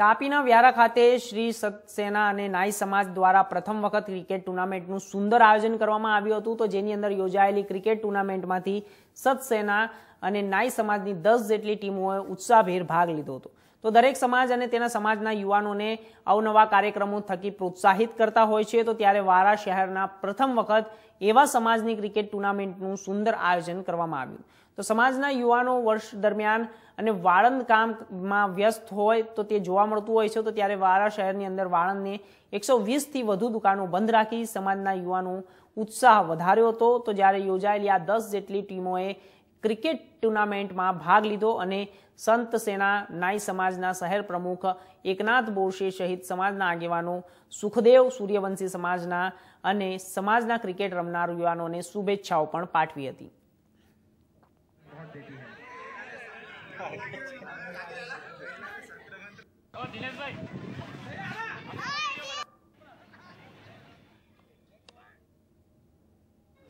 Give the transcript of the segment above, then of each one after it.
તાપીના વ્યારા ખાતે શ્રી સક્સેના અને નાઈ સમાજ દ્વારા પ્રથમ વખત ક્રિકેટ ટુર્નામેન્ટનું સુંદર આયોજન કરવામાં આવ્યું હતું તો જેની અંદર યોજાયેલી ક્રિકેટ ટુર્નામેન્ટમાંથી સત્સેના અને નાઈ સમાજની દસ જેટલી ટીમોએ ઉત્સાહભેર ભાગ લીધો હતો તો દરેક સમાજ અને તેના સમાજના યુવાનોને અવનવા કાર્યક્રમો થકી પ્રોત્સાહિત કરતા હોય છે તો ત્યારે વારા શહેરના પ્રથમ વખત એવા સમાજની ક્રિકેટ ટુર્નામેન્ટનું સુંદર આયોજન કરવામાં આવ્યું તો સમાજના યુવાનો વર્ષ દરમિયાન અને વાળંદ કામમાં વ્યસ્ત હોય તો તે જોવા મળતું હોય છે તો ત્યારે વારા શહેરની અંદર વાળંદને એકસો વીસથી વધુ દુકાનો બંધ રાખી સમાજના યુવાનો ઉત્સાહ વધાર્યો હતો તો જ્યારે યોજાયેલી આ દસ જેટલી ટીમોએ ક્રિકેટ ટુર્નામેન્ટમાં ભાગ લીધો અને સંત સેના નાઈ સમાજના શહેર પ્રમુખ એકનાથ બોરસે સહિત સમાજના આગેવાનો સુખદેવ સૂર્યવંશી સમાજના અને સમાજના ક્રિકેટ રમનાર યુવાનોને શુભેચ્છાઓ પણ પાઠવી હતી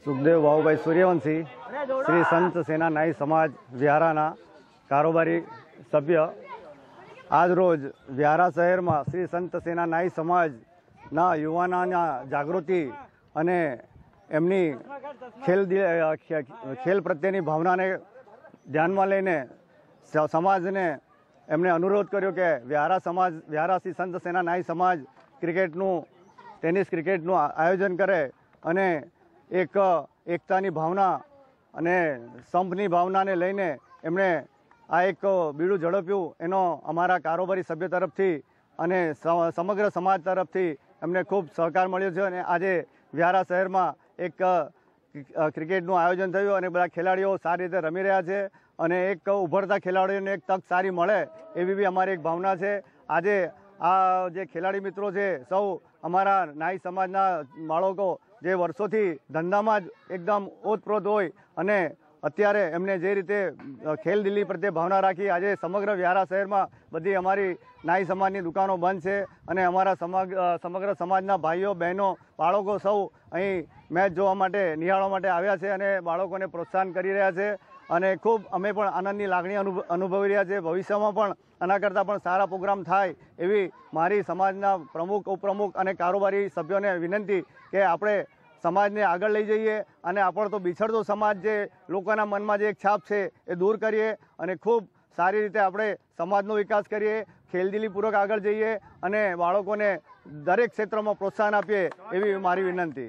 સુખદેવ ભાઉભાઈ સૂર્યવંશી શ્રી સંત સેના નાઈ સમાજ વ્યારાના કારોબારી સભ્ય આજરોજ વ્યારા શહેરમાં શ્રી સંત સેના નાઈ સમાજના યુવાનાના જાગૃતિ અને એમની ખેલ ખેલ પ્રત્યેની ભાવનાને ધ્યાનમાં લઈને સમાજને એમણે અનુરોધ કર્યો કે વ્યારા સમાજ વ્યારા શ્રી સંત સેના નાઈ સમાજ ક્રિકેટનું ટેનિસ ક્રિકેટનું આયોજન કરે અને એક એકતાની ભાવના અને સંપની ભાવનાને લઈને એમણે આ એક બીડું ઝડપ્યું એનો અમારા કારોબારી સભ્ય તરફથી અને સમગ્ર સમાજ તરફથી એમને ખૂબ સહકાર મળ્યો છે અને આજે વ્યારા શહેરમાં એક ક્રિકેટનું આયોજન થયું અને બધા ખેલાડીઓ સારી રીતે રમી રહ્યા છે અને એક ઉભરતા ખેલાડીઓને એક તક સારી મળે એવી બી અમારી એક ભાવના છે આજે આ જે ખેલાડી મિત્રો છે સૌ અમારા નાઈ સમાજના બાળકો જે વર્ષોથી ધંધામાં જ એકદમ ઓતપ્રોત હોય અને અત્યારે એમને જે રીતે ખેલ દિલ્હી પ્રત્યે ભાવના રાખી આજે સમગ્ર વ્યારા શહેરમાં બધી અમારી નાઈ સમાજની દુકાનો બંધ છે અને અમારા સમગ્ર સમાજના ભાઈઓ બહેનો બાળકો સૌ અહીં મેચ જોવા માટે નિહાળવા માટે આવ્યા છે અને બાળકોને પ્રોત્સાહન કરી રહ્યા છે અને ખૂબ અમે પણ આનંદની લાગણી અનુભવી રહ્યા છીએ ભવિષ્યમાં પણ આના કરતાં પણ સારા પ્રોગ્રામ થાય એવી મારી સમાજના પ્રમુખ ઉપપ્રમુખ અને કારોબારી સભ્યોને વિનંતી કે આપણે સમાજને આગળ લઈ જઈએ અને આપણો તો બિછડતો સમાજ જે લોકોના મનમાં જે એક છાપ છે એ દૂર કરીએ અને ખૂબ સારી રીતે આપણે સમાજનો વિકાસ કરીએ ખેલદીલીપૂર્વક આગળ જઈએ અને બાળકોને દરેક ક્ષેત્રમાં પ્રોત્સાહન આપીએ એવી મારી વિનંતી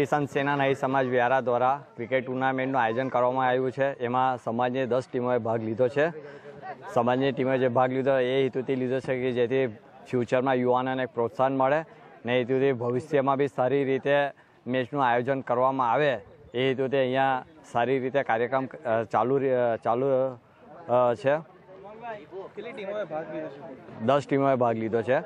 કિસાન સેના નાઈ સમાજ વ્યારા દ્વારા ક્રિકેટ ટુર્નામેન્ટનું આયોજન કરવામાં આવ્યું છે એમાં સમાજની દસ ટીમોએ ભાગ લીધો છે સમાજની ટીમે જે ભાગ લીધો એ હેતુથી લીધો છે કે જેથી ફ્યુચરમાં યુવાનોને પ્રોત્સાહન મળે ને હેતુથી ભવિષ્યમાં બી સારી રીતે મેચનું આયોજન કરવામાં આવે એ હેતુથી અહીંયા સારી રીતે કાર્યક્રમ ચાલુ ચાલુ છે દસ ટીમોએ ભાગ લીધો છે